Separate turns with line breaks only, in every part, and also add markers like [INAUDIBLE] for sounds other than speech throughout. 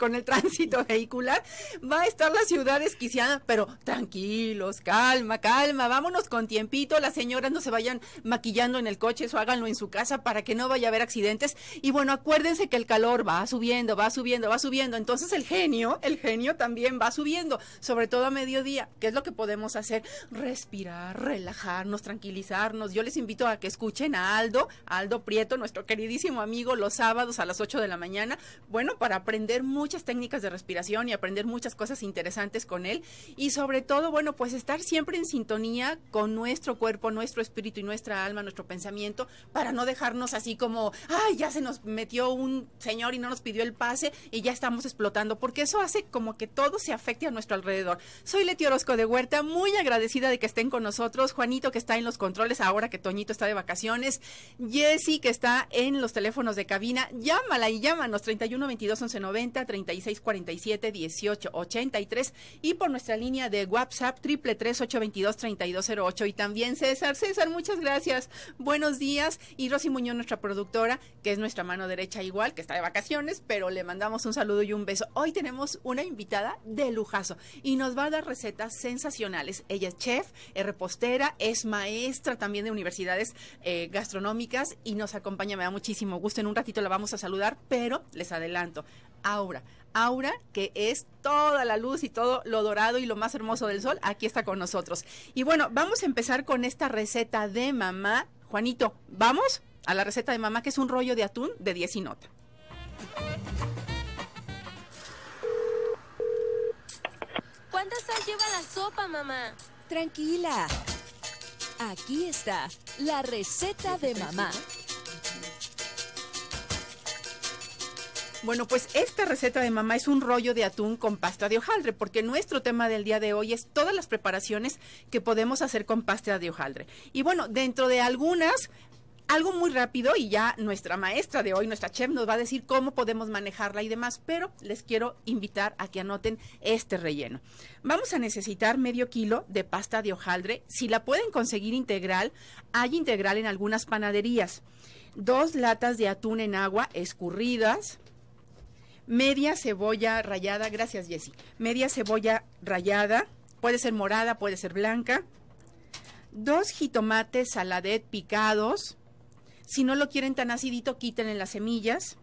con el [LAUGHS] tránsito vehicular, va a estar la ciudad esquiciada, pero tranquilos, calma, calma, vámonos con tiempito, las señoras no se vayan maquillando en el coche, eso háganlo en su casa para que no vaya a haber accidentes. Y bueno, acuérdense que el calor va subiendo, va subiendo, va subiendo, entonces el genio, el genio también va subiendo, sobre todo a mediodía, ¿qué es lo que podemos hacer? Respirar, relajarnos, tranquilizarnos. Yo les invito a que escuchen a Aldo, Aldo Prieto, nuestro queridísimo amigo, los sábados a las 8 de la mañana, bueno, para aprender mucho muchas técnicas de respiración y aprender muchas cosas interesantes con él. Y sobre todo, bueno, pues estar siempre en sintonía con nuestro cuerpo, nuestro espíritu y nuestra alma, nuestro pensamiento, para no dejarnos así como, ay, ya se nos metió un señor y no nos pidió el pase y ya estamos explotando, porque eso hace como que todo se afecte a nuestro alrededor. Soy Leti Orozco de Huerta, muy agradecida de que estén con nosotros. Juanito, que está en los controles ahora que Toñito está de vacaciones. Jessy, que está en los teléfonos de cabina. Llámala y llámanos 31 22 11 90 y por nuestra línea de WhatsApp triple veintidós 3208 y también César. César, muchas gracias. Buenos días y Rosy Muñoz, nuestra productora, que es nuestra mano derecha igual, que está de vacaciones, pero le mandamos un saludo y un beso. Hoy tenemos una invitada de lujazo y nos va a dar recetas sensacionales. Ella es chef, es repostera, es maestra también de universidades eh, gastronómicas y nos acompaña, me da muchísimo gusto. En un ratito la vamos a saludar, pero les adelanto, aura. Aura, que es toda la luz y todo lo dorado y lo más hermoso del sol, aquí está con nosotros. Y bueno, vamos a empezar con esta receta de mamá. Juanito, vamos a la receta de mamá, que es un rollo de atún de 10 y nota.
¿Cuánta sal lleva la sopa, mamá? Tranquila. Aquí está la receta de mamá.
Bueno, pues esta receta de mamá es un rollo de atún con pasta de hojaldre, porque nuestro tema del día de hoy es todas las preparaciones que podemos hacer con pasta de hojaldre. Y bueno, dentro de algunas, algo muy rápido y ya nuestra maestra de hoy, nuestra chef, nos va a decir cómo podemos manejarla y demás, pero les quiero invitar a que anoten este relleno. Vamos a necesitar medio kilo de pasta de hojaldre. Si la pueden conseguir integral, hay integral en algunas panaderías. Dos latas de atún en agua escurridas media cebolla rallada, gracias Jessy, media cebolla rallada, puede ser morada, puede ser blanca, dos jitomates saladet picados, si no lo quieren tan acidito, quítenle las semillas,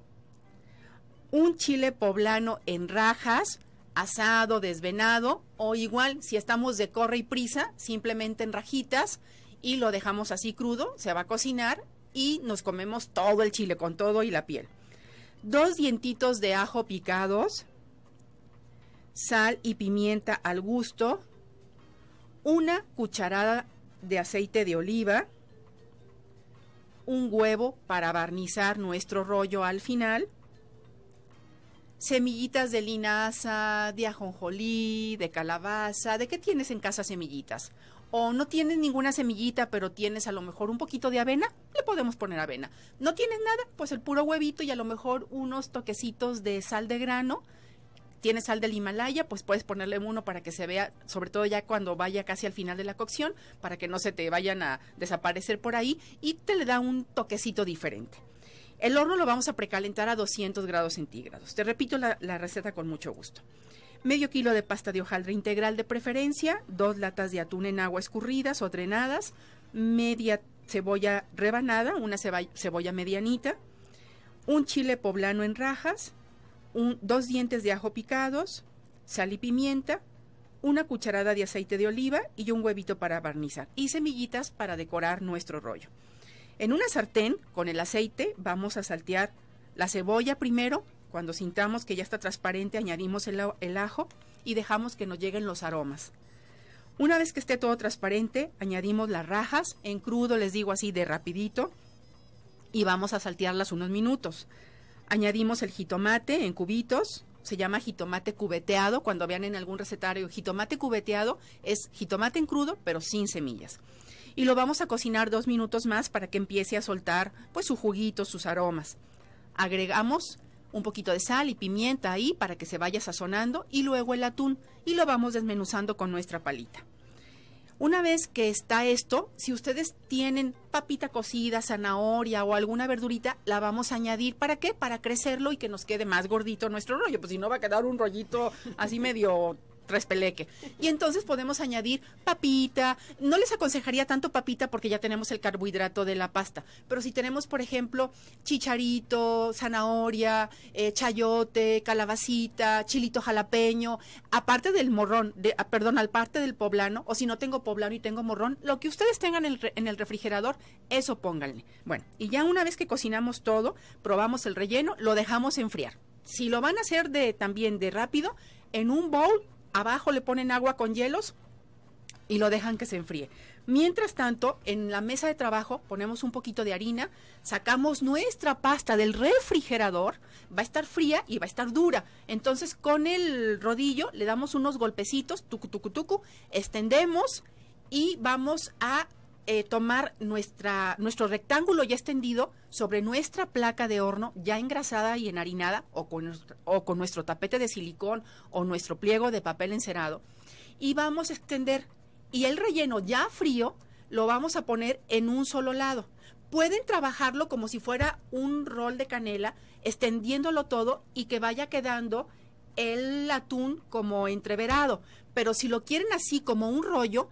un chile poblano en rajas, asado, desvenado, o igual, si estamos de corre y prisa, simplemente en rajitas y lo dejamos así crudo, se va a cocinar y nos comemos todo el chile con todo y la piel dos dientitos de ajo picados, sal y pimienta al gusto, una cucharada de aceite de oliva, un huevo para barnizar nuestro rollo al final, semillitas de linaza, de ajonjolí, de calabaza, ¿de qué tienes en casa semillitas? o no tienes ninguna semillita, pero tienes a lo mejor un poquito de avena, le podemos poner avena. No tienes nada, pues el puro huevito y a lo mejor unos toquecitos de sal de grano. Tienes sal del Himalaya, pues puedes ponerle uno para que se vea, sobre todo ya cuando vaya casi al final de la cocción, para que no se te vayan a desaparecer por ahí y te le da un toquecito diferente. El horno lo vamos a precalentar a 200 grados centígrados. Te repito la, la receta con mucho gusto medio kilo de pasta de hojaldre integral de preferencia, dos latas de atún en agua escurridas o drenadas, media cebolla rebanada, una cebolla medianita, un chile poblano en rajas, dos dientes de ajo picados, sal y pimienta, una cucharada de aceite de oliva y un huevito para barnizar y semillitas para decorar nuestro rollo. En una sartén con el aceite vamos a saltear la cebolla primero, cuando sintamos que ya está transparente, añadimos el, ajo y dejamos que nos lleguen los aromas. Una vez que esté todo transparente, añadimos las rajas, en crudo les digo así de rapidito, y vamos a saltearlas unos minutos. Añadimos el jitomate en cubitos, se llama jitomate cubeteado, cuando vean en algún recetario jitomate cubeteado es jitomate en crudo pero sin semillas. Y lo vamos a cocinar dos minutos más para que empiece a soltar pues su juguito, sus aromas. Agregamos un poquito de sal y pimienta ahí para que se vaya sazonando y luego el atún y lo vamos desmenuzando con nuestra palita. Una vez que está esto, si ustedes tienen papita cocida, zanahoria o alguna verdurita, la vamos a añadir. ¿Para qué? Para crecerlo y que nos quede más gordito nuestro rollo. Pues si no va a quedar un rollito así medio tres peleque Y entonces podemos añadir papita. No les aconsejaría tanto papita porque ya tenemos el carbohidrato de la pasta. Pero si tenemos, por ejemplo, chicharito, zanahoria, eh, chayote, calabacita, chilito jalapeño, aparte del morrón, de, ah, perdón, parte del poblano, o si no tengo poblano y tengo morrón, lo que ustedes tengan en el, refrigerador, eso pónganle. Bueno, y ya una vez que cocinamos todo, probamos el relleno, lo dejamos enfriar. Si lo van a hacer de también de rápido, en un bowl abajo le ponen agua con hielos y lo dejan que se enfríe. Mientras tanto, en la mesa de trabajo ponemos un poquito de harina, sacamos nuestra pasta del refrigerador, va a estar fría y va a estar dura. Entonces, con el rodillo le damos unos golpecitos, tucu tucu tucu, extendemos y vamos a eh, tomar nuestra, nuestro rectángulo ya extendido sobre nuestra placa de horno ya engrasada y enharinada o con, o con nuestro tapete de silicón o nuestro pliego de papel encerado y vamos a extender y el relleno ya frío lo vamos a poner en un solo lado. Pueden trabajarlo como si fuera un rol de canela, extendiéndolo todo y que vaya quedando el atún como entreverado. Pero si lo quieren así como un rollo,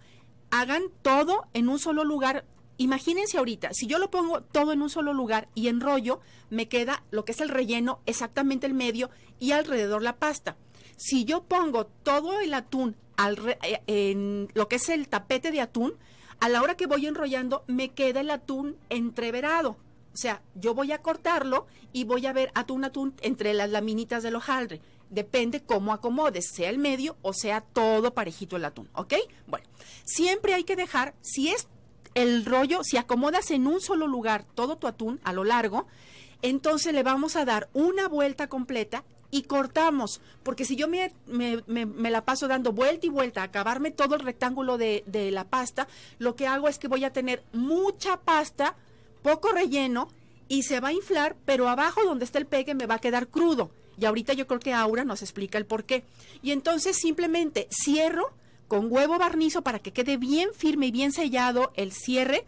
hagan todo en un solo lugar. Imagínense ahorita, si yo lo pongo todo en un solo lugar y enrollo, me queda lo que es el relleno, exactamente el medio y alrededor la pasta. Si yo pongo todo el atún al eh, en lo que es el tapete de atún, a la hora que voy enrollando me queda el atún entreverado. O sea, yo voy a cortarlo y voy a ver atún, atún entre las laminitas del hojaldre Depende cómo acomodes, sea el medio o sea todo parejito el atún, ¿ok? Bueno, siempre hay que dejar, si es el rollo, si acomodas en un solo lugar todo tu atún a lo largo, entonces le vamos a dar una vuelta completa y cortamos, porque si yo me, la paso dando vuelta y vuelta, a acabarme todo el rectángulo de, de la pasta, lo que hago es que voy a tener mucha pasta, poco relleno y se va a inflar, pero abajo donde está el pegue me va a quedar crudo. Y ahorita yo creo que Aura nos explica el por qué. Y entonces simplemente cierro con huevo barnizo para que quede bien firme y bien sellado el cierre.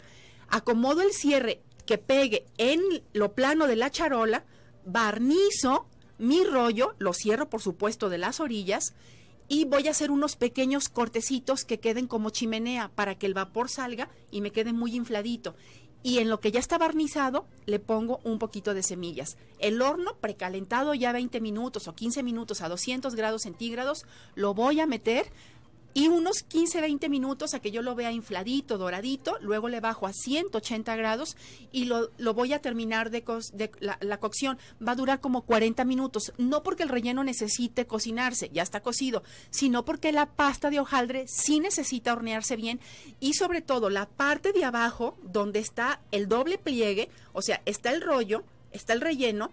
Acomodo el cierre que pegue en lo plano de la charola, barnizo mi rollo, lo cierro por supuesto de las orillas y voy a hacer unos pequeños cortecitos que queden como chimenea para que el vapor salga y me quede muy infladito y en lo que ya está barnizado le pongo un poquito de semillas. El horno precalentado ya 20 minutos o 15 minutos a 200 grados centígrados, lo voy a meter y unos 15, 20 minutos a que yo lo vea infladito, doradito, luego le bajo a 180 grados y lo, voy a terminar de, de la, cocción. Va a durar como 40 minutos, no porque el relleno necesite cocinarse, ya está cocido, sino porque la pasta de hojaldre sí necesita hornearse bien y sobre todo la parte de abajo donde está el doble pliegue, o sea, está el rollo, está el relleno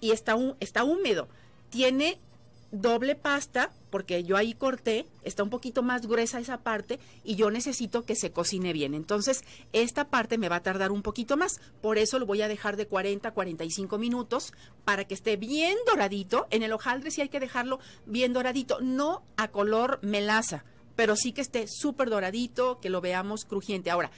y está, está húmedo. Tiene doble pasta, porque yo ahí corté, está un poquito más gruesa esa parte y yo necesito que se cocine bien. Entonces, esta parte me va a tardar un poquito más, por eso lo voy a dejar de 40 a 45 minutos para que esté bien doradito. En el hojaldre sí hay que dejarlo bien doradito, no a color melaza, pero sí que esté súper doradito, que lo veamos crujiente. Ahora,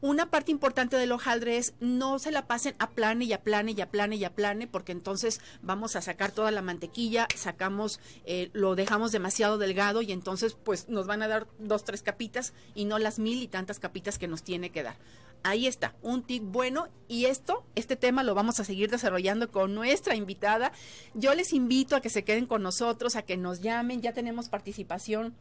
una parte importante del hojaldre es no se la pasen a plane y a plane y a plane y a plane, porque entonces vamos a sacar toda la mantequilla, sacamos, eh, lo dejamos demasiado delgado y entonces pues nos van a dar dos, tres capitas y no las mil y tantas capitas que nos tiene que dar. Ahí está, un tip bueno y esto, este tema lo vamos a seguir desarrollando con nuestra invitada. Yo les invito a que se queden con nosotros, a que nos llamen, ya tenemos participación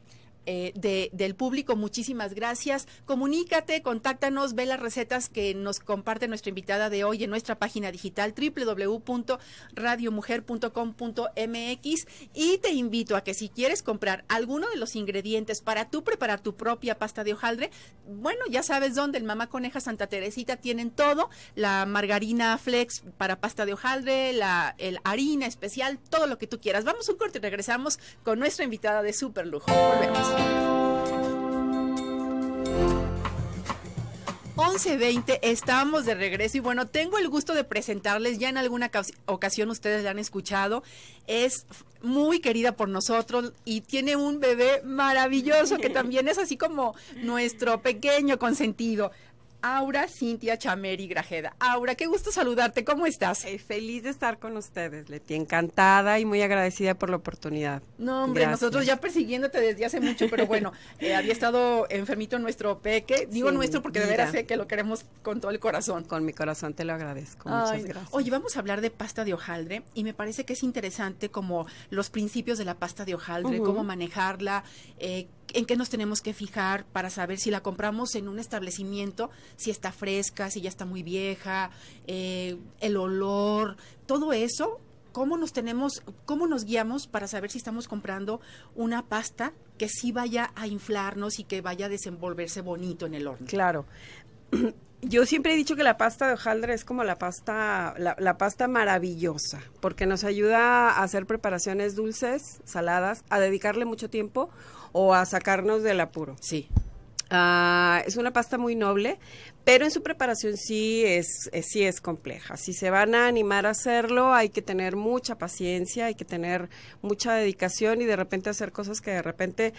eh, del público. Muchísimas gracias. Comunícate, contáctanos, ve las recetas que nos comparte nuestra invitada de hoy en nuestra página digital www.radiomujer.com.mx y te invito a que si quieres comprar alguno de los ingredientes para tú preparar tu propia pasta de hojaldre, bueno, ya sabes dónde, el Mamá Coneja Santa Teresita tienen todo, la margarina flex para pasta de hojaldre, la el harina especial, todo lo que tú quieras. Vamos un corte y regresamos con nuestra invitada de super lujo. 11.20, estamos de regreso y bueno, tengo el gusto de presentarles, ya en alguna ocasión ustedes la han escuchado, es muy querida por nosotros y tiene un bebé maravilloso que [LAUGHS] también es así como nuestro pequeño consentido. Aura Cintia Chameri Grajeda. Aura, qué gusto saludarte, ¿cómo estás? Eh, feliz de estar con ustedes,
Leti, encantada y muy agradecida por la oportunidad.
No, hombre, nosotros ya persiguiéndote desde hace mucho, pero bueno, [LAUGHS] eh, había estado enfermito
nuestro peque, digo nuestro porque de veras sé que lo queremos con todo el corazón. Con mi corazón te lo agradezco, muchas gracias.
Oye, vamos a hablar de pasta de hojaldre y me parece que es interesante como los principios de la pasta de hojaldre, cómo manejarla, eh, en qué nos tenemos que fijar para saber si la compramos en un establecimiento si está fresca, si ya está muy vieja, eh, el olor, todo eso, cómo nos tenemos, cómo nos guiamos para saber si estamos comprando una pasta que sí vaya a inflarnos y que vaya a desenvolverse
bonito en el horno. Claro. [CLEARS THROAT] Yo siempre he dicho que la pasta de hojaldre es como la pasta, la, la, pasta maravillosa, porque nos ayuda a hacer preparaciones dulces, saladas, a dedicarle mucho tiempo o a sacarnos del apuro. Sí. Ah, es una pasta muy noble, pero en su preparación sí es, eh, sí es compleja. Si se van a animar a hacerlo, hay que tener mucha paciencia, hay que tener mucha dedicación y de repente hacer cosas que de repente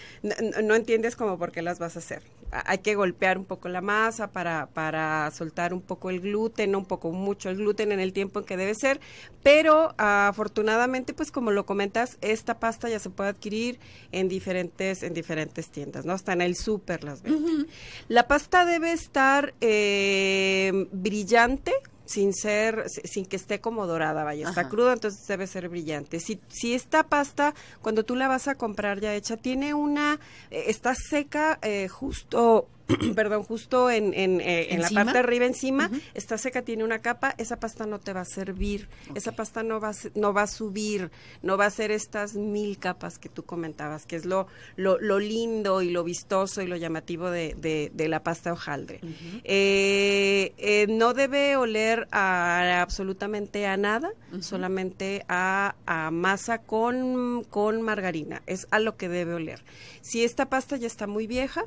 no, entiendes como por qué las vas a hacer. Hay que golpear un poco la masa para, para soltar un poco el gluten, un poco mucho el gluten en el tiempo en que debe ser, pero ah, afortunadamente, pues como lo comentas, esta pasta ya se puede adquirir en diferentes, en diferentes tiendas, ¿no? Hasta en el súper las venden. La pasta debe estar... Eh, eh, brillante, sin ser, sin que esté como dorada, vaya, está crudo entonces debe ser brillante. Si, si esta pasta, cuando tú la vas a comprar ya hecha, tiene una, eh, está seca eh, justo [CLEARS THROAT] perdón, justo en, eh, la parte de arriba encima, está seca, tiene una capa, esa pasta no te va a servir, esa pasta no va, a, no va a subir, no va a ser estas mil capas que tú comentabas, que es lo, lo, lindo y lo vistoso y lo llamativo de, la pasta hojaldre. Eh, eh, no debe oler a, absolutamente a nada, solamente a, masa con, con margarina, es a lo que debe oler. Si esta pasta ya está muy vieja,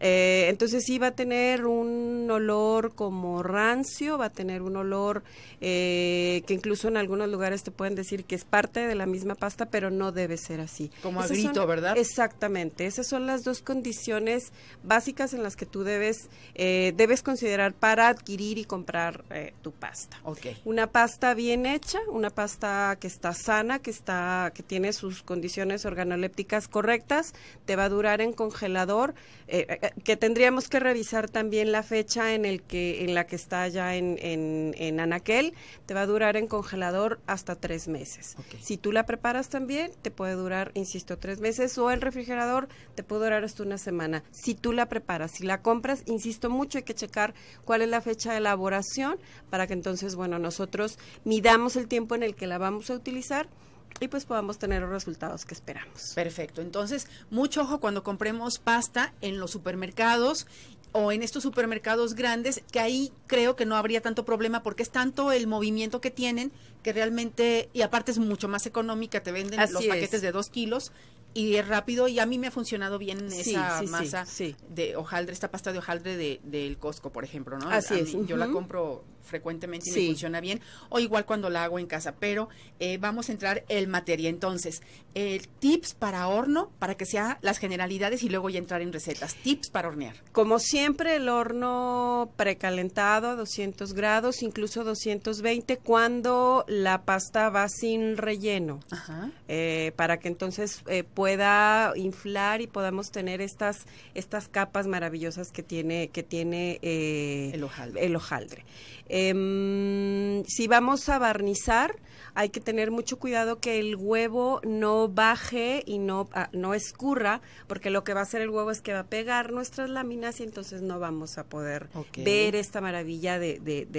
eh, entonces sí va a tener un olor como rancio, va a tener un olor eh, que incluso en algunos lugares te pueden decir que es parte de la misma pasta, pero no debe ser así. Como ¿verdad? Exactamente. Esas son las dos condiciones básicas en las que tú debes eh, debes considerar para adquirir y comprar tu pasta. Okay. Una pasta bien hecha, una pasta que está sana, que está que tiene sus condiciones organolépticas correctas, te va a durar en congelador que tendríamos que revisar también la fecha en, el que, en la que está ya en, en, Anaquel. Te va a durar en congelador hasta tres meses. Si tú la preparas también, te puede durar, insisto, tres meses o en refrigerador te puede durar hasta una semana. Si tú la preparas, si la compras, insisto mucho, hay que checar cuál es la fecha de elaboración para que entonces, bueno, nosotros midamos el tiempo en el que la vamos a utilizar y pues podamos tener los resultados que esperamos. Perfecto, entonces mucho ojo cuando compremos pasta en los supermercados
o en estos supermercados grandes, que ahí creo que no habría tanto problema porque es tanto el movimiento que tienen que realmente, y aparte es mucho más económica, te venden los paquetes de dos kilos y es rápido y a mí me ha funcionado bien esa masa de hojaldre, esta pasta de hojaldre del de, Costco, por ejemplo, ¿no? Así es. Yo la compro frecuentemente funciona bien, o igual cuando la hago en casa. Pero eh, vamos a entrar en materia. Entonces, el
tips para horno, para que sea las generalidades y luego ya entrar en recetas. Tips para hornear. Como siempre, el horno precalentado a 200 grados, incluso 220, cuando la pasta va sin relleno, eh, para que entonces eh, pueda inflar y podamos tener estas, estas capas maravillosas que tiene, que tiene el El hojaldre. Em, si vamos a barnizar, hay que tener mucho cuidado que el huevo no baje y no, ah, no escurra, porque lo que va a hacer el huevo es que va a pegar nuestras láminas y entonces no vamos a poder ver esta maravilla de,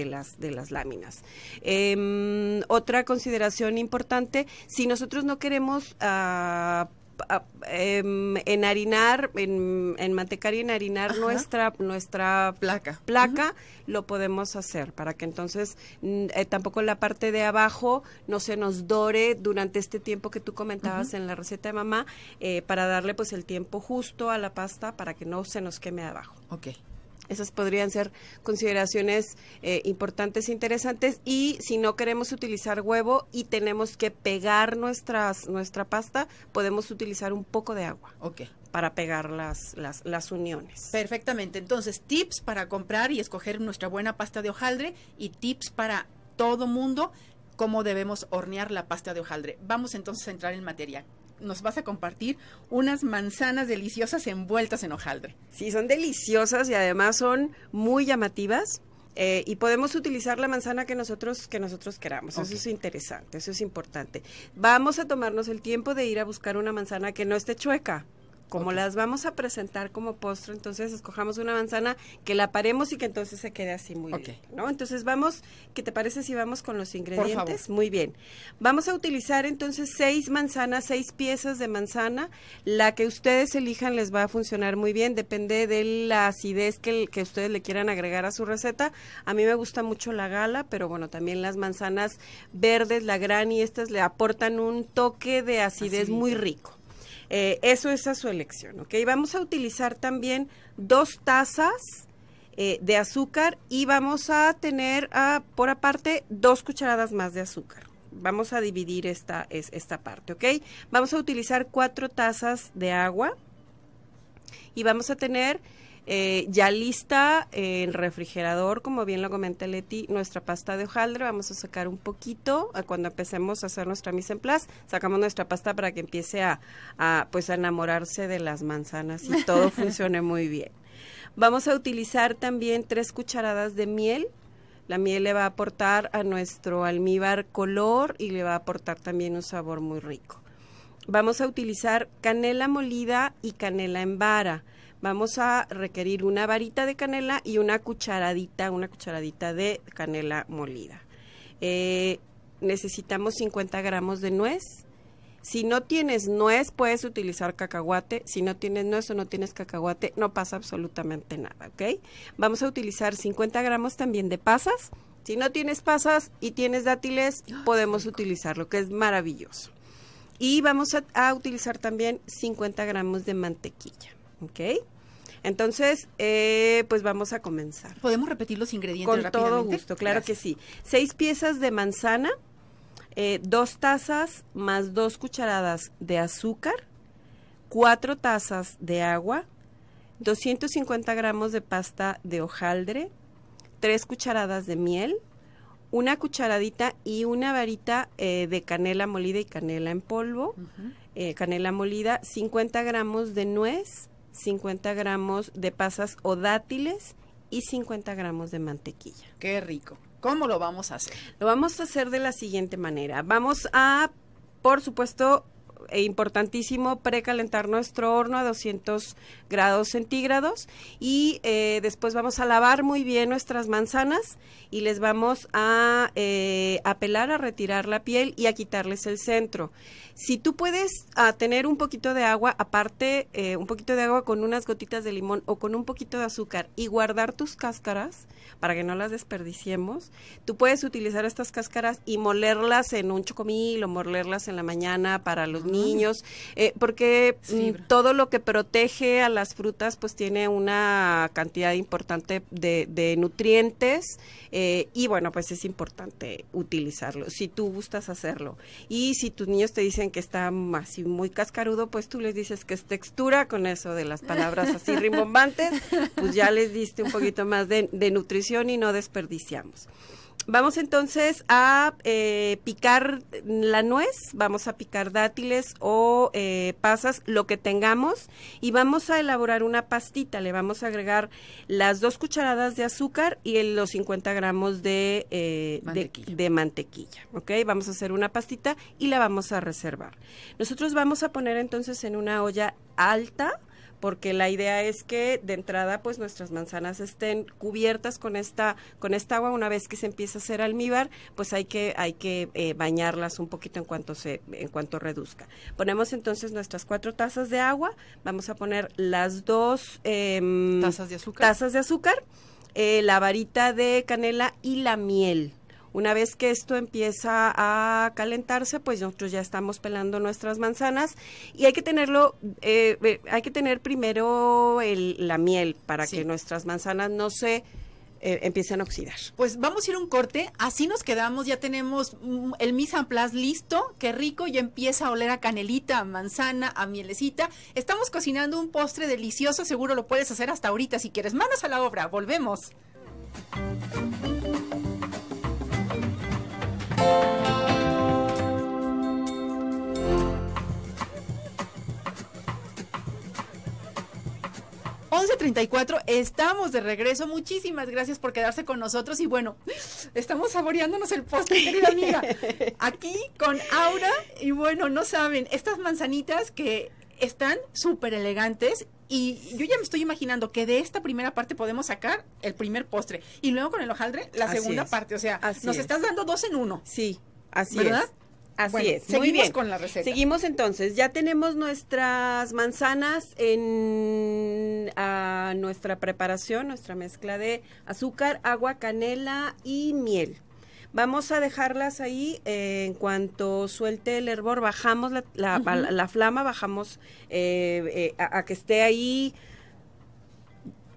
las, de las láminas. Em, otra consideración importante, si nosotros no queremos... Ah, Em, enharinar, en, en, mantecar y enharinar nuestra, nuestra placa, placa lo podemos hacer para que entonces eh, tampoco la parte de abajo no se nos dore durante este tiempo que tú comentabas en la receta de mamá, eh, para darle pues el tiempo justo a la pasta para que no se nos queme abajo. Ok. Esas podrían ser consideraciones eh, importantes e interesantes. Y si no queremos utilizar huevo y tenemos que pegar nuestras, nuestra pasta, podemos utilizar un poco de agua. Para pegar las, las, las uniones. Perfectamente.
Entonces, tips para comprar y escoger nuestra buena pasta de hojaldre y tips para todo mundo cómo debemos hornear la pasta de hojaldre. Vamos entonces a entrar en materia nos
vas a compartir unas manzanas deliciosas envueltas en hojaldre. Sí, son deliciosas y además son muy llamativas. Eh, y podemos utilizar la manzana que nosotros que nosotros queramos. Eso es interesante, eso es importante. Vamos a tomarnos el tiempo de ir a buscar una manzana que no esté chueca. Como las vamos a presentar como postre, entonces escojamos una manzana que la paremos y que entonces se quede así muy bien, ¿no? Entonces vamos, ¿qué te parece si vamos con los ingredientes? Muy bien. Vamos a utilizar entonces seis manzanas, seis piezas de manzana. La que ustedes elijan les va a funcionar muy bien, depende de la acidez que, ustedes le quieran agregar a su receta. A mí me gusta mucho la gala, pero bueno, también las manzanas verdes, la gran y estas le aportan un toque de acidez muy rico. Eh, eso es a su elección, ¿ok? Vamos a utilizar también dos tazas eh, de azúcar y vamos a tener ah, por aparte dos cucharadas más de azúcar. Vamos a dividir esta, esta parte, ¿ok? Vamos a utilizar cuatro tazas de agua y vamos a tener eh, ya lista en eh, refrigerador, como bien lo comenté Leti, nuestra pasta de hojaldre, vamos a sacar un poquito cuando empecemos a hacer nuestra mise en place, sacamos nuestra pasta para que empiece a, pues a enamorarse de las manzanas y todo [LAUGHS] funcione muy bien. Vamos a utilizar también tres cucharadas de miel. La miel le va a aportar a nuestro almíbar color y le va a aportar también un sabor muy rico. Vamos a utilizar canela molida y canela en vara vamos a requerir una varita de canela y una cucharadita, una cucharadita de canela molida. Eh, necesitamos 50 gramos de nuez. Si no tienes nuez, puedes utilizar cacahuate. Si no tienes nuez o no tienes cacahuate, no pasa absolutamente nada, ¿ok? Vamos a utilizar 50 gramos también de pasas. Si no tienes pasas y tienes dátiles, ah, podemos utilizarlo, que es maravilloso. Y vamos a, a utilizar también 50 gramos de mantequilla. ¿Ok? Entonces, eh, pues vamos a comenzar. ¿Podemos repetir los ingredientes? Con todo gusto, claro que sí. Seis piezas de manzana, eh, dos tazas más dos cucharadas de azúcar, cuatro tazas de agua, 250 gramos de pasta de hojaldre, tres cucharadas de miel, una cucharadita y una varita eh, de canela molida y canela en polvo, canela molida, 50 gramos de nuez, 50 gramos de pasas o dátiles y 50 gramos de mantequilla. Qué rico. ¿Cómo lo vamos a hacer? Lo vamos a hacer de la siguiente manera. Vamos a, por supuesto, e importantísimo precalentar nuestro horno a 200 grados centígrados y eh, después vamos a lavar muy bien nuestras manzanas y les vamos a, eh, apelar a retirar la piel y a quitarles el centro. Si tú puedes a, ah, tener un poquito de agua, aparte eh, un poquito de agua con unas gotitas de limón o con un poquito de azúcar y guardar tus cáscaras para que no las desperdiciemos, tú puedes utilizar estas cáscaras y molerlas en un chocomil o molerlas en la mañana para los niños niños, eh, porque mm, todo lo que protege a las frutas pues tiene una cantidad importante de, nutrientes eh, y bueno, pues es importante utilizarlo, si tú gustas hacerlo. Y si tus niños te dicen que está así muy cascarudo, pues tú les dices que es textura con eso de las palabras así rimbombantes, pues ya les diste un poquito más de nutrición y no desperdiciamos. Vamos entonces a eh, picar la nuez, vamos a picar dátiles o eh, pasas, lo que tengamos, y vamos a elaborar una pastita. Le vamos a agregar las dos cucharadas de azúcar y los 50 gramos eh, de, mantequilla. de, mantequilla. ¿ok? Vamos a hacer una pastita y la vamos a reservar. Nosotros vamos a poner entonces en una olla alta porque la idea es que de entrada pues nuestras manzanas estén cubiertas con esta con esta agua una vez que se empieza a hacer almíbar pues hay que hay que eh, bañarlas un poquito en cuanto se en cuanto reduzca ponemos entonces nuestras cuatro tazas de agua vamos a poner las dos em, tazas de azúcar tazas de azúcar eh, la varita de canela y la miel una vez que esto empieza a calentarse, pues nosotros ya estamos pelando nuestras manzanas y hay que tenerlo, eh, eh, hay que tener primero la miel para que nuestras manzanas no se eh, empiecen a oxidar.
Pues vamos a ir un corte, así nos quedamos, ya tenemos mm, el mise en place listo, qué rico, ya empieza a oler a canelita, a manzana, a mielecita. Estamos cocinando un postre delicioso, seguro lo puedes hacer hasta ahorita si quieres. Manos a la obra, volvemos. 11.34, estamos de regreso. Muchísimas gracias por quedarse con nosotros. Y bueno, estamos saboreándonos el postre, querida amiga. [LAUGHS] Aquí con Aura. Y bueno, no saben, estas manzanitas que están súper elegantes y yo ya me estoy imaginando que de esta primera parte podemos sacar el primer postre y luego con el hojaldre la segunda parte. O sea, nos estás dando dos en
uno. Sí, así ¿verdad? Así es. Seguimos Muy bien. con la receta. Seguimos entonces. Ya tenemos nuestras manzanas en nuestra preparación, nuestra mezcla de azúcar, agua, canela y miel. Vamos a dejarlas ahí. Eh, en cuanto suelte el hervor, bajamos la, flama, bajamos eh, eh, a, que esté ahí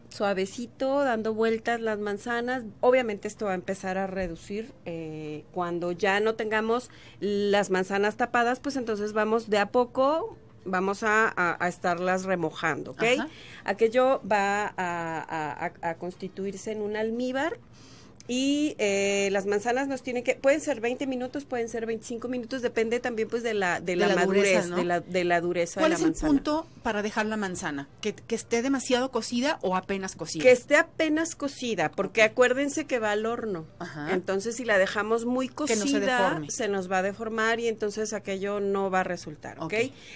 suavecito, dando vueltas las manzanas. Obviamente esto va a empezar a reducir. cuando ya no tengamos las manzanas tapadas, pues entonces vamos de a poco vamos a, estarlas remojando, ¿ok? Aquello va a, a, constituirse en un almíbar y eh, las manzanas nos tienen que pueden ser 20 minutos pueden ser 25 minutos depende también pues de la de, de la, madurez dureza, de, la, de dureza cuál es el punto para dejar la manzana ¿Que, esté demasiado cocida o apenas cocida que esté apenas cocida porque acuérdense que va al horno entonces si la dejamos muy cocida se, nos va a deformar y entonces aquello no va a resultar ¿ok?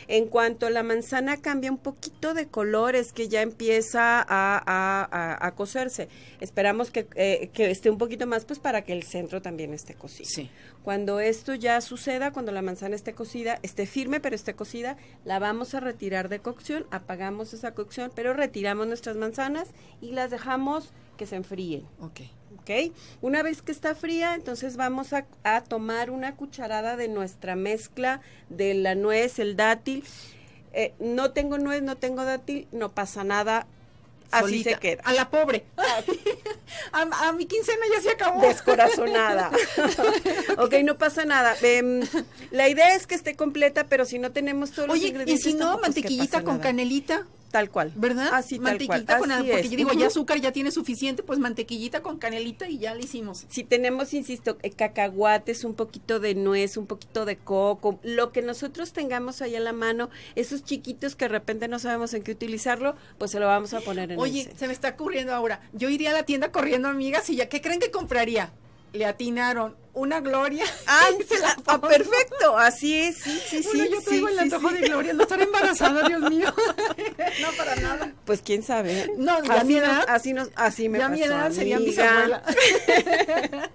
en cuanto la manzana cambia un poquito de colores que ya empieza a, a, cocerse esperamos que, eh, que esté un poquito más pues para que el centro también esté cocido. Cuando esto ya suceda, cuando la manzana esté cocida, esté firme pero esté cocida, la vamos a retirar de cocción, apagamos esa cocción, pero retiramos nuestras manzanas y las dejamos que se enfríen. Ok. Ok. Una vez que está fría, entonces vamos a, tomar una cucharada de nuestra mezcla de la nuez, el dátil. Eh, no tengo nuez, no tengo dátil, no pasa nada, Así se queda. A la pobre. [LAUGHS] a, mi quincena ya se acabó. Descorazonada. [LAUGHS] ok, no pasa nada. Em, la idea es que esté completa, pero si no tenemos todos los ingredientes. Y si no, mantequillita con canelita. Tal cual. ¿Verdad? Así, con porque yo digo, ya azúcar ya tiene suficiente, pues mantequillita con canelita y ya le hicimos. Si tenemos, insisto, eh, cacahuates, un poquito de nuez, un poquito de coco, lo que nosotros tengamos ahí a la mano, esos chiquitos que de repente no sabemos en qué utilizarlo, pues se lo vamos a poner en Oye, se me está ocurriendo ahora. Yo iría a la tienda corriendo, amigas, y ya, ¿qué creen que compraría? le atinaron una gloria. ¡Ay! [LAUGHS] Ah, ah, ah, perfecto, así es, sí, sí, bueno, sí. yo traigo el antojo de gloria, no estar embarazada, Dios mío. [LAUGHS] Pues quién sabe. No, ya así, mi así, me ya mi edad ah. [LAUGHS]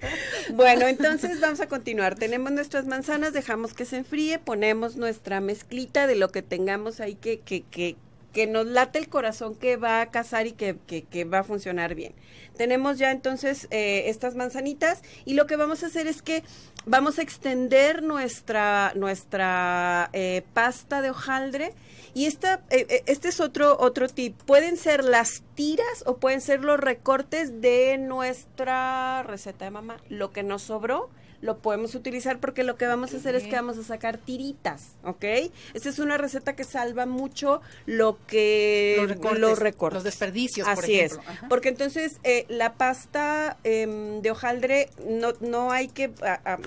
bueno, entonces vamos a continuar. Tenemos nuestras manzanas, dejamos que se enfríe, ponemos nuestra mezclita de lo que tengamos ahí que, que, que, que nos late el corazón que va a cazar y que, que, va a funcionar bien. Tenemos ya entonces eh, estas manzanitas y lo que vamos a hacer es que vamos a extender nuestra, nuestra eh, pasta de hojaldre y esta, eh, este es otro, otro tip. Pueden ser las tiras o pueden ser los recortes de nuestra receta de mamá, lo que nos sobró lo podemos utilizar porque lo que vamos a hacer es que vamos a sacar tiritas, ¿ok? Esta es una receta que salva mucho lo que los los, desperdicios. Así por ejemplo. es, porque entonces eh, la pasta em, de hojaldre no no hay que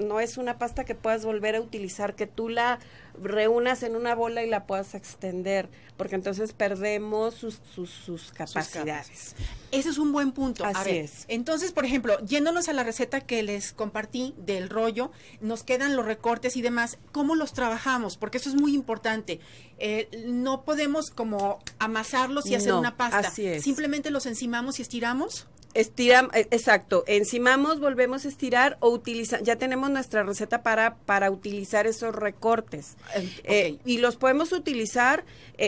no es una pasta que puedas volver a utilizar que tú la reúnas en una bola y la puedas extender, porque entonces perdemos sus, sus, capacidades. Ese
es un buen punto. Así es. Entonces, por ejemplo, yéndonos a la receta que les compartí del rollo, nos quedan los recortes y demás. ¿Cómo los trabajamos? Porque eso es muy importante. Eh,
no podemos como amasarlos y hacer una pasta. Así Simplemente los encimamos y estiramos. Estiramos, eh, exacto, encimamos, volvemos a estirar o utilizar, ya tenemos nuestra receta para, para utilizar esos recortes. Eh, eh, y los podemos utilizar,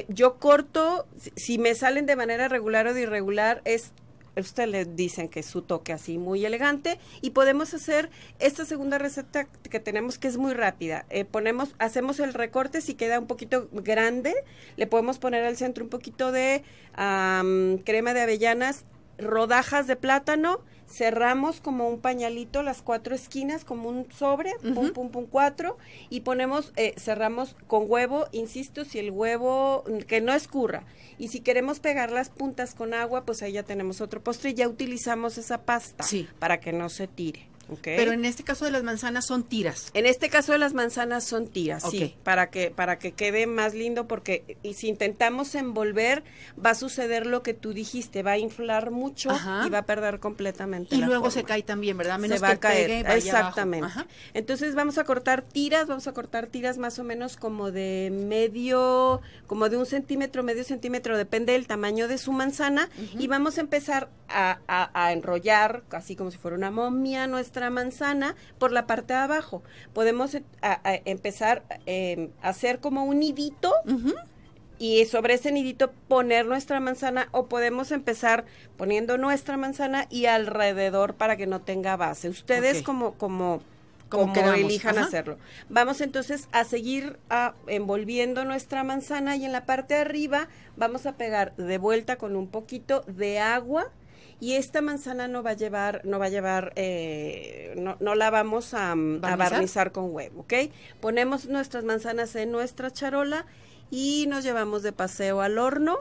yo corto, si, me salen de manera regular o de irregular, es, ustedes le dicen que es su toque así muy elegante y podemos hacer esta segunda receta que tenemos que es muy rápida. ponemos, hacemos el recorte, si queda un poquito grande, le podemos poner al centro un poquito de crema de avellanas rodajas de plátano, cerramos como un pañalito las cuatro esquinas, como un sobre, pum, pum, pum, cuatro, y ponemos, eh, cerramos con huevo, insisto, si el huevo, mm, que no escurra, y si queremos pegar las puntas con agua, pues ahí ya tenemos otro postre y ya utilizamos esa pasta para que no se tire. Pero en este caso de las manzanas son tiras. En este caso de las manzanas son tiras, sí. Para que, para que quede más lindo, porque y si intentamos envolver, va a suceder lo que tú dijiste, va a inflar mucho y va a perder completamente. Y luego se cae también, ¿verdad? Menos se va a caer. Exactamente. Entonces vamos a cortar tiras, vamos a cortar tiras más o menos como de medio, como de un centímetro, medio centímetro, depende del tamaño de su manzana. Y vamos a empezar a, a enrollar, así como si fuera una momia, nuestra manzana por la parte de abajo. Podemos eh, empezar em, a hacer como un nidito. y sobre ese nidito poner nuestra manzana o podemos empezar poniendo nuestra manzana y alrededor para que no tenga base. Ustedes como como como, elijan hacerlo. Vamos entonces a seguir a, envolviendo nuestra manzana y en la parte de arriba vamos a pegar de vuelta con un poquito de agua y esta manzana no va a llevar, no va a llevar, eh, no, la vamos a, mm, a barnizar con huevo, ¿ok? Ponemos nuestras manzanas en nuestra charola y nos llevamos de paseo al horno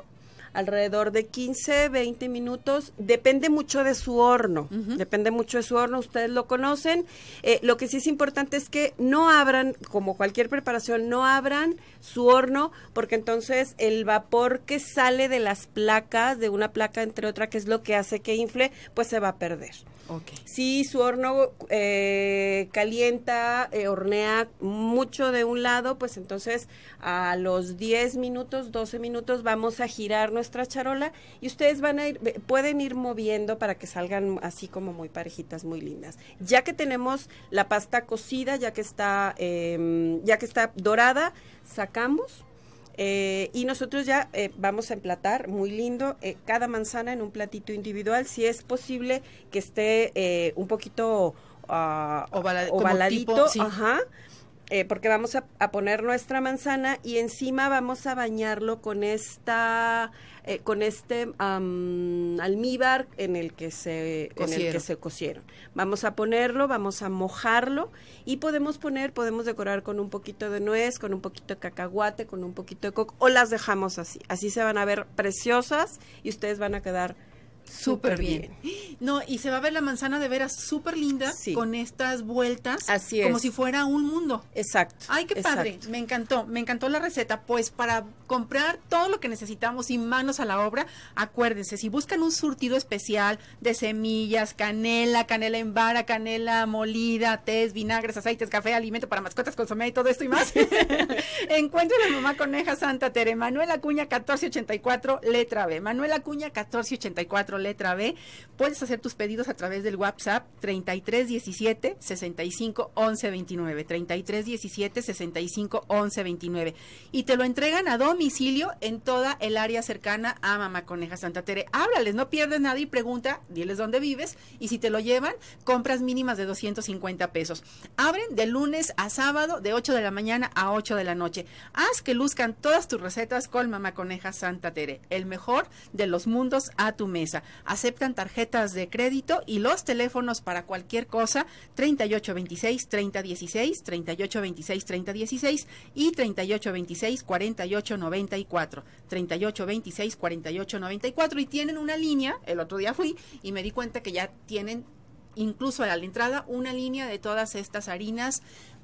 alrededor de 15, 20 minutos. Depende mucho de su horno, depende mucho de su horno, ustedes lo conocen. Eh, lo que sí es importante es que no abran, como cualquier preparación, no abran su horno, porque entonces el vapor que sale de las placas, de una placa entre otra, que es lo que hace que infle, pues se va a perder. Si su horno eh, calienta, eh, hornea mucho de un lado, pues entonces a los 10 minutos, 12 minutos vamos a girar nuestra charola y ustedes van a ir, pueden ir moviendo para que salgan así como muy parejitas, muy lindas. Ya que tenemos la pasta cocida, ya que está, em, ya que está dorada, sacamos eh, y nosotros ya eh, vamos a emplatar muy lindo eh, cada manzana en un platito individual, si es posible que esté un poquito ah, ovaladito, porque vamos a, poner nuestra manzana y encima vamos a bañarlo con esta eh, con este almíbar en el, que se, cocieron. en el que se cocieron. Vamos a ponerlo, vamos a mojarlo y podemos poner, podemos decorar con un poquito de nuez, con un poquito de cacahuate, con un poquito de coco o las dejamos así. Así se van a ver preciosas y ustedes van a quedar Súper bien. No, y se va a ver la manzana de veras súper linda con estas vueltas. Así es. Como si
fuera un mundo. Exacto. Ay, qué padre. Me encantó, me encantó la receta. Pues para comprar todo lo que necesitamos y manos a la obra, acuérdense, si buscan un surtido especial de semillas, canela, canela en vara, canela molida, tés, vinagres, aceites, café, alimento para mascotas, consomé y todo esto y más, [LAUGHS] encuentren a Mamá Coneja Santa Tere, Manuel Acuña 1484, letra B. Manuel Acuña 1484, letra B. Puedes hacer tus pedidos a través del WhatsApp 3317 65 11 29. 3317 65 11 Y te lo entregan a domicilio en toda el área cercana a Mamá Coneja Santa Tere. Háblales, no pierdes nada y pregunta, diles dónde vives y si te lo llevan, compras mínimas de 250 pesos. Abren de lunes a sábado de 8 de la mañana a 8 de la noche. Haz que luzcan todas tus recetas con Mamá Coneja Santa Tere, el mejor de los mundos a tu mesa aceptan tarjetas de crédito y los teléfonos para cualquier cosa 3826 3016, 3826 3016 y 3826 4894, 3826 4894 y tienen una línea, el otro día fui y me di cuenta que ya tienen incluso a la entrada una línea de todas estas harinas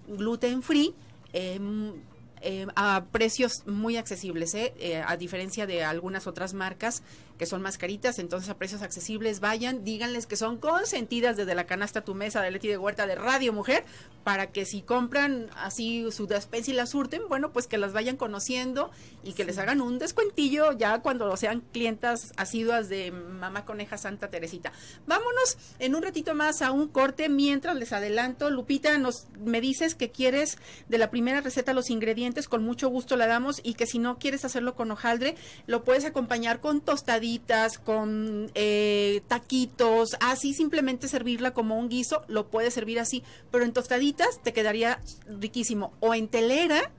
gluten free em, em, a precios muy accesibles, ¿eh? Eh, a diferencia de algunas otras marcas que son más caritas, entonces a precios accesibles vayan, díganles que son consentidas desde la canasta a tu mesa de Leti de Huerta de Radio Mujer, para que si compran así su despensa y la surten, bueno, pues que las vayan conociendo y que les hagan un descuentillo ya cuando sean clientas asiduas de Mamá Coneja Santa Teresita. Vámonos en un ratito más a un corte mientras les adelanto. Lupita, nos, me dices que quieres de la primera receta los ingredientes, con mucho gusto la damos y que si no quieres hacerlo con hojaldre, lo puedes acompañar con tostadilla tostaditas con eh, taquitos, así simplemente servirla como un guiso, lo puedes servir así, pero en tostaditas te quedaría riquísimo. O en telera,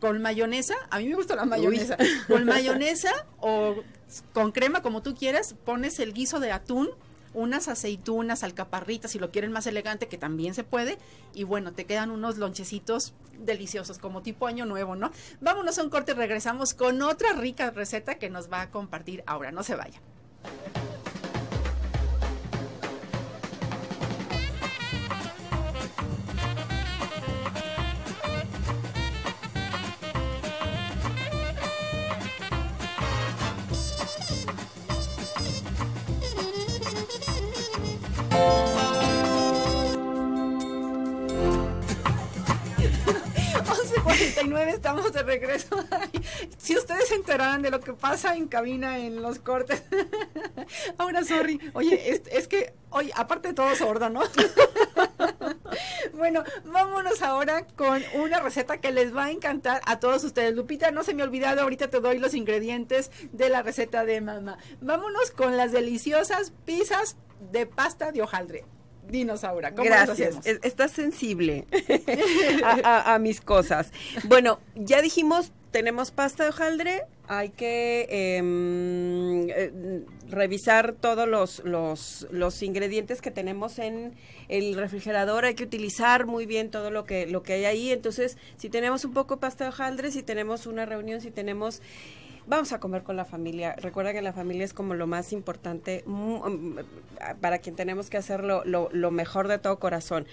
con mayonesa, a mí me gusta la mayonesa, [LAUGHS] con mayonesa o con crema como tú quieras, pones el guiso de atún unas aceitunas, alcaparritas, si lo quieren más elegante, que también se puede. Y bueno, te quedan unos lonchecitos deliciosos, como tipo año nuevo, ¿no? Vámonos a un corte y regresamos con otra rica receta que nos va a compartir ahora. No se vaya. estamos de regreso. [LAUGHS] si ustedes se enteraran de lo que pasa en cabina en los cortes. [LAUGHS] Ahora, sorry. Oye, es, que, hoy aparte de todo sordo, ¿no? [LAUGHS] bueno, vámonos ahora con una receta que les va a encantar a todos ustedes. Lupita, no se me ha olvidado, ahorita te doy los ingredientes de la receta de mamá. Vámonos con las deliciosas pizzas de pasta de hojaldre. Dinosaura, ¿cómo Gracias, hacemos?
estás sensible [LAUGHS] a, mis cosas. Bueno, ya dijimos, tenemos pasta de hojaldre, hay que em, eh, revisar todos los, ingredientes que tenemos en el refrigerador, hay que utilizar muy bien todo lo que, lo que hay ahí. Entonces, si tenemos un poco de pasta de hojaldre, si tenemos una reunión, si tenemos vamos a comer con la familia. Recuerda que la familia es como lo más importante um, para quien tenemos que hacerlo lo, mejor de todo corazón.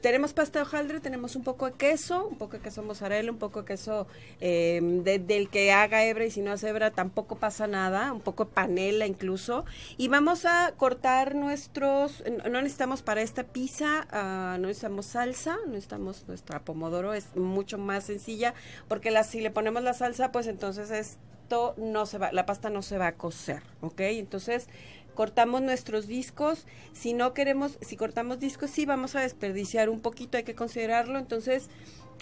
Tenemos pasta de hojaldre, tenemos un poco de queso, un poco de queso mozzarella, un poco de queso em, del que haga hebra y si no hace hebra tampoco pasa nada, un poco de panela incluso. Y vamos a cortar nuestros, no necesitamos para esta pizza, ah, no necesitamos salsa, no necesitamos nuestra pomodoro, es mucho más sencilla porque si le ponemos la salsa pues entonces es no se va, la pasta no se va a cocer, ¿ok? Entonces cortamos nuestros discos, si no queremos, si cortamos discos sí vamos a desperdiciar un poquito, hay que considerarlo, entonces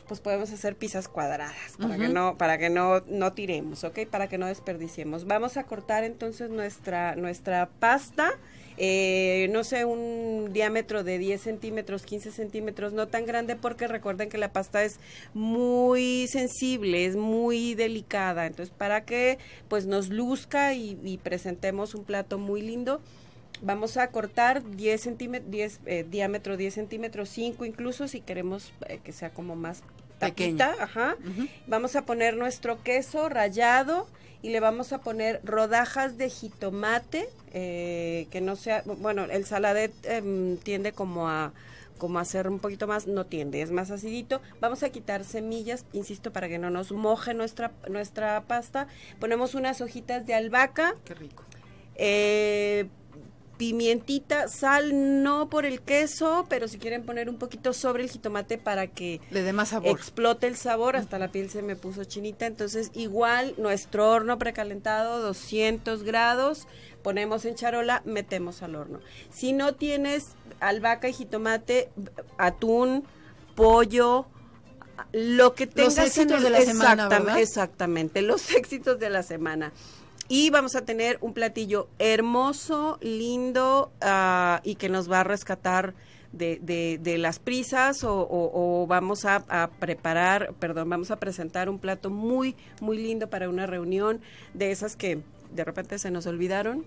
pues podemos hacer pizzas cuadradas para que no para que no no tiremos, ¿ok? Para que no desperdiciemos. Vamos a cortar entonces nuestra nuestra pasta eh, no sé, un diámetro de 10 centímetros, 15 centímetros, no tan grande porque recuerden que la pasta es muy sensible, es muy delicada. Entonces, para que pues nos luzca y, presentemos un plato muy lindo, vamos a cortar 10 eh, centímetros, diámetro 10 centímetros, 5 incluso si queremos eh, que sea como más pequeña Vamos a poner nuestro queso rallado y le vamos a poner rodajas de jitomate, eh, que no sea, bueno, el saladet em, tiende como a como ser un poquito más, no tiende, es más acidito. Vamos a quitar semillas, insisto, para que no nos moje nuestra, nuestra pasta. Ponemos unas hojitas de albahaca. Qué rico. Eh, pimientita, sal no por el queso, pero si quieren poner un poquito sobre el jitomate para que le dé más Explote el sabor, hasta la piel se me puso chinita, entonces igual nuestro horno precalentado 200 grados, ponemos en charola, metemos al horno. Si no tienes albahaca y jitomate, atún, pollo, lo que tengas los [LAUGHS] éxitos de la semana, exactamente, los éxitos de la semana. Y vamos a tener un platillo hermoso, lindo ah, y que nos va a rescatar de, de, las prisas o, vamos a, a, preparar, perdón, vamos a presentar un plato muy, muy lindo para una reunión de esas que de repente se nos olvidaron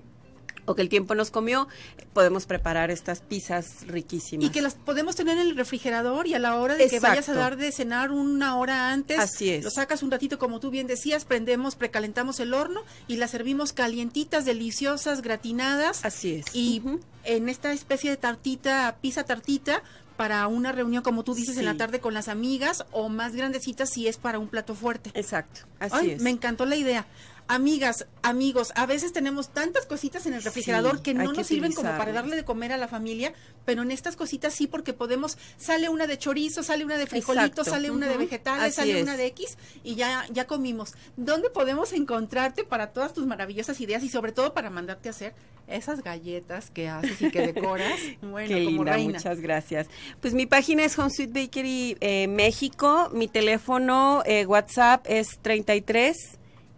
o que el tiempo nos comió, podemos preparar estas pizzas riquísimas. Y que
las podemos tener en el refrigerador y a la hora de que vayas a dar de cenar una hora antes, Así es. lo sacas un ratito como tú bien decías, prendemos, precalentamos el horno y las servimos calientitas, deliciosas, gratinadas. Así es. Y en esta especie de tartita, pizza tartita, para una reunión, como tú dices, en la tarde con las amigas o más grandecitas si es para un plato fuerte. Exacto, así es. Me encantó la idea. Amigas, amigos, a veces tenemos tantas cositas en el refrigerador que no nos sirven como para darle de comer a la familia, pero en estas cositas sí porque podemos, sale una de chorizo, sale una de frijolitos, sale una de vegetales, sale una de X y ya, ya comimos. ¿Dónde podemos encontrarte para todas tus maravillosas ideas y sobre todo para mandarte a hacer esas galletas que haces y que decoras? [LAUGHS] Bueno, Qué muchas
gracias. Pues mi página es Home Sweet Bakery eh, México, mi teléfono eh, WhatsApp es 33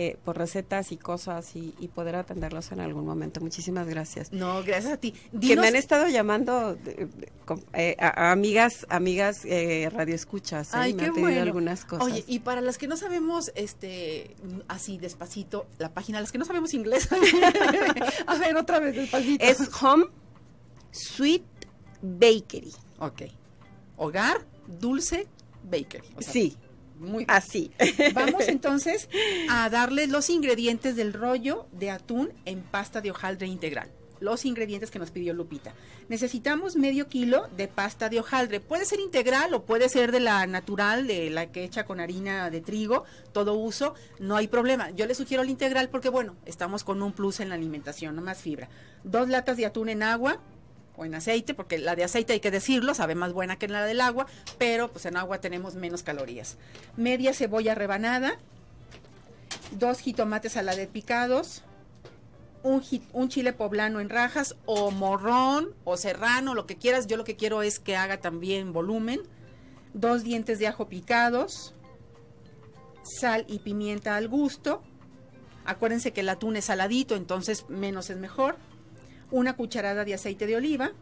Eh, por recetas y cosas y, poder atenderlos en algún momento. Muchísimas gracias. No, gracias a ti. Que me han estado llamando eh, a, amigas, amigas eh, radioescuchas. ¿eh? me han algunas cosas. Oye,
y para las que no sabemos, este, así despacito, la página, las que no sabemos inglés.
[LAUGHS] a ver, otra vez despacito. Es Home
Sweet Bakery. Ok. Hogar Dulce Bakery. sí. Muy Así. [LAUGHS] Vamos entonces a darles los ingredientes del rollo de atún en pasta de hojaldre integral. Los ingredientes que nos pidió Lupita. Necesitamos medio kilo de pasta de hojaldre. Puede ser integral o puede ser de la natural, de la que hecha con harina de trigo, todo uso, no hay problema. Yo le sugiero la integral porque, bueno, estamos con un plus en la alimentación, no más fibra. Dos latas de atún en agua, o en aceite, porque la de aceite hay que decirlo, sabe más buena que la del agua, pero pues en agua tenemos menos calorías. Media cebolla rebanada, dos jitomates a la de picados, un, un, chile poblano en rajas o morrón o serrano, lo que quieras. Yo lo que quiero es que haga también volumen. Dos dientes de ajo picados, sal y pimienta al gusto. Acuérdense que el atún es saladito, entonces menos es mejor una cucharada de aceite de oliva.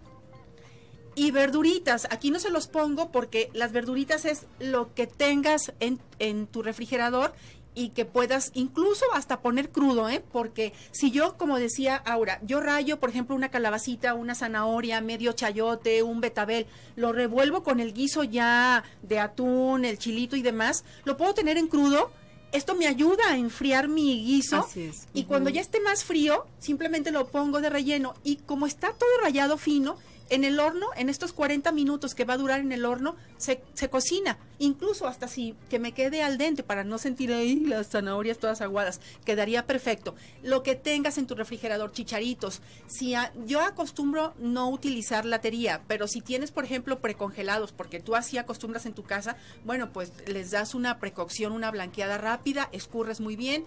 Y verduritas, aquí no se los pongo porque las verduritas es lo que tengas en, tu refrigerador y que puedas incluso hasta poner crudo, ¿eh? Porque si yo, como decía Aura, yo rayo, por ejemplo, una calabacita, una zanahoria, medio chayote, un betabel, lo revuelvo con el guiso ya de atún, el chilito y demás, lo puedo tener en crudo esto me ayuda a enfriar mi guiso y cuando ya esté más frío, simplemente lo pongo de relleno y como está todo rayado fino, en el horno, en estos 40 minutos que va a durar en el horno, se, se cocina. Incluso hasta si que me quede al dente para no sentir ahí las zanahorias todas aguadas. Quedaría perfecto. Lo que tengas en tu refrigerador, chicharitos. Si yo acostumbro no utilizar latería, pero si tienes, por ejemplo, precongelados, porque tú así acostumbras en tu casa, bueno, pues les das una precocción, una blanqueada rápida, escurres muy bien.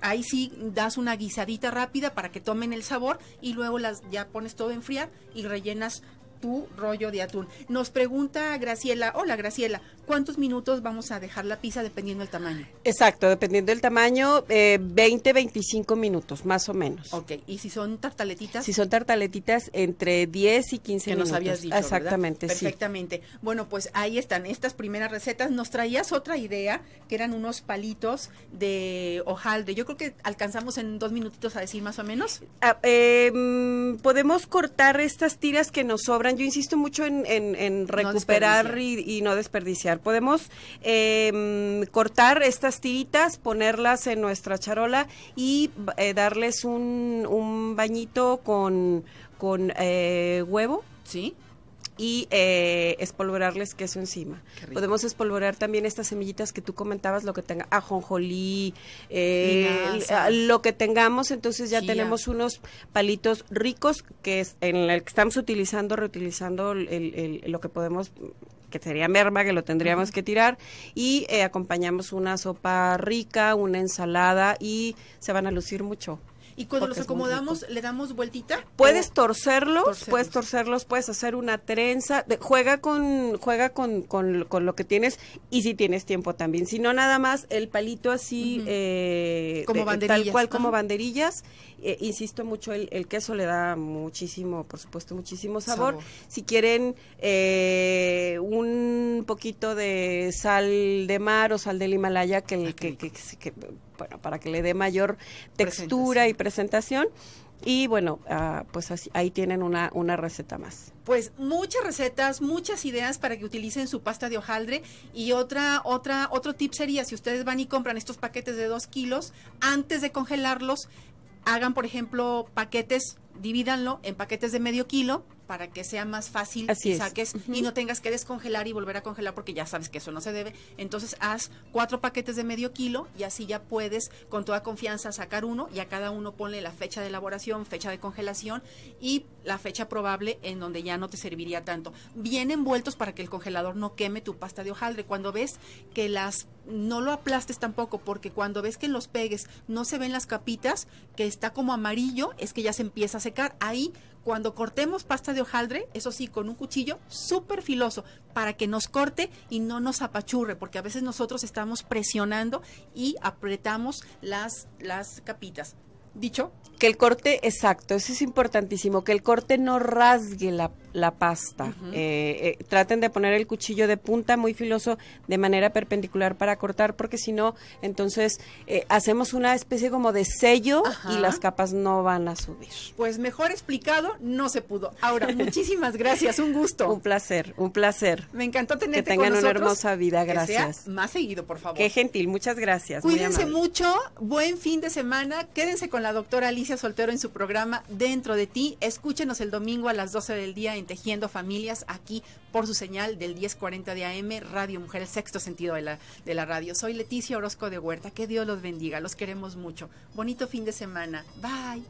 Ahí sí das una guisadita rápida para que tomen el sabor y luego las ya pones todo a enfriar y rellenas Gracias tu rollo de atún. Nos pregunta Graciela, hola Graciela, ¿cuántos minutos vamos a dejar la pizza dependiendo del tamaño?
Exacto, dependiendo del tamaño, 20, eh, 25 minutos, más o menos.
Ok, ¿y si son tartaletitas? Si son
tartaletitas, entre 10 y 15 minutos. Que nos habías dicho, Exactamente,
Perfectamente. Bueno, pues ahí están estas primeras recetas. Nos traías otra idea, que eran unos palitos de hojaldre. Yo creo que alcanzamos en dos minutitos a decir más o menos.
Ah, eh, mm, podemos cortar estas tiras que nos sobran yo insisto mucho en, recuperar y, no desperdiciar. Podemos em, cortar estas tiritas, ponerlas en nuestra charola y eh, darles un, bañito con, con eh, huevo. Sí y eh, espolvorarles queso encima. Podemos espolvorar también estas semillitas que tú comentabas, lo que tenga ajonjolí, eh, lo que tengamos, entonces ya tenemos unos palitos ricos que es en que estamos utilizando, reutilizando lo que podemos que sería merma, que lo tendríamos que tirar, y eh, acompañamos una sopa rica, una ensalada y se van a lucir mucho y cuando los acomodamos
le damos vueltita.
Puedes torcerlos, puedes torcerlos, puedes hacer una trenza, juega con juega con, con, lo que tienes y si tienes tiempo también, si no nada más el palito así eh, como eh, tal cual como banderillas. Eh, insisto mucho, el, queso le da muchísimo, por supuesto, muchísimo sabor. Si quieren un poquito de sal de mar o sal del Himalaya, que ah, bueno, para que le dé mayor textura y presentación. Y bueno, ah, pues ahí tienen una, receta más.
Pues muchas recetas, muchas ideas para que utilicen su pasta de hojaldre. Y otra, otra, otro tip sería, si ustedes van y compran estos paquetes de 2 kilos, antes de congelarlos, hagan, por ejemplo, paquetes, divídanlo en paquetes de medio kilo, para que sea más fácil Así saques y no tengas que descongelar y volver a congelar porque ya sabes que eso no se debe. Entonces haz cuatro paquetes de medio kilo y así ya puedes con toda confianza sacar uno y a cada uno ponle la fecha de elaboración, fecha de congelación y la fecha probable en donde ya no te serviría tanto. Bien envueltos para que el congelador no queme tu pasta de hojaldre. Cuando ves que las no lo aplastes tampoco porque cuando ves que los pegues no se ven las capitas, que está como amarillo, es que ya se empieza a secar. Ahí cuando cortemos pasta de hojaldre, eso sí, con un cuchillo súper filoso para que nos corte y no nos apachurre, porque a veces nosotros estamos presionando y apretamos las, las capitas.
Dicho. Que el corte, exacto, eso es importantísimo, que el corte no rasgue la la pasta. Eh, eh, traten de poner el cuchillo de punta muy filoso de manera perpendicular para cortar, porque si no, entonces eh, hacemos una especie como de sello y las capas no van a subir.
Pues mejor explicado no se pudo. Ahora, [LAUGHS] muchísimas gracias,
un gusto. Un placer, un placer. Me encantó tenerte. Que tengan una hermosa vida, gracias. más seguido, por favor. Qué gentil, muchas gracias. Cuídense
mucho, buen fin de semana. Quédense con la doctora Alicia Soltero en su programa Dentro de ti. Escúchenos el domingo a las 12 del día Tejiendo Familias aquí por su señal del 1040 de AM, Radio Mujer, el sexto sentido de la, de la radio. Soy Leticia Orozco de Huerta, que Dios los bendiga, los queremos mucho. Bonito fin de semana, bye.